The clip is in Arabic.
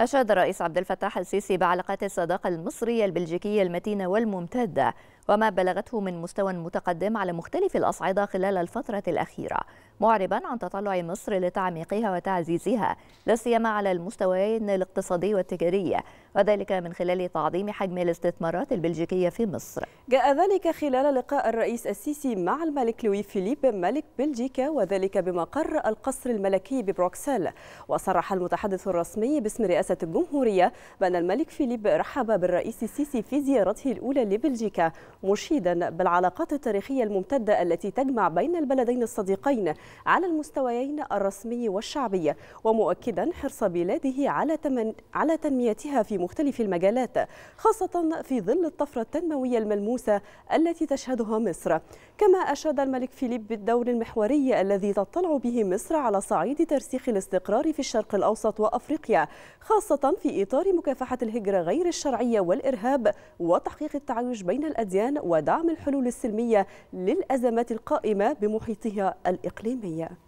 أشاد الرئيس عبد الفتاح السيسي بعلاقات الصداقة المصرية البلجيكية المتينة والممتدة وما بلغته من مستوى متقدم على مختلف الأصعدة خلال الفترة الأخيرة معربا عن تطلع مصر لتعميقها وتعزيزها لا سيما على المستويين الاقتصادي والتجاري وذلك من خلال تعظيم حجم الاستثمارات البلجيكية في مصر جاء ذلك خلال لقاء الرئيس السيسي مع الملك لوي فيليب ملك بلجيكا وذلك بمقر القصر الملكي ببروكسل وصرح المتحدث الرسمي باسم رئاسة الجمهورية بأن الملك فيليب رحب بالرئيس السيسي في زيارته الأولى لبلجيكا مشيدا بالعلاقات التاريخية الممتدة التي تجمع بين البلدين الصديقين على المستويين الرسمي والشعبي ومؤكدا حرص بلاده على على تنميتها في مختلف المجالات خاصة في ظل الطفرة التنموية الملموسة التي تشهدها مصر كما أشاد الملك فيليب بالدور المحوري الذي تطلع به مصر على صعيد ترسيخ الاستقرار في الشرق الأوسط وأفريقيا خاصة في إطار مكافحة الهجرة غير الشرعية والإرهاب وتحقيق التعايش بين الأديان لبنان ودعم الحلول السلمية للأزمات القائمة بمحيطها الإقليمي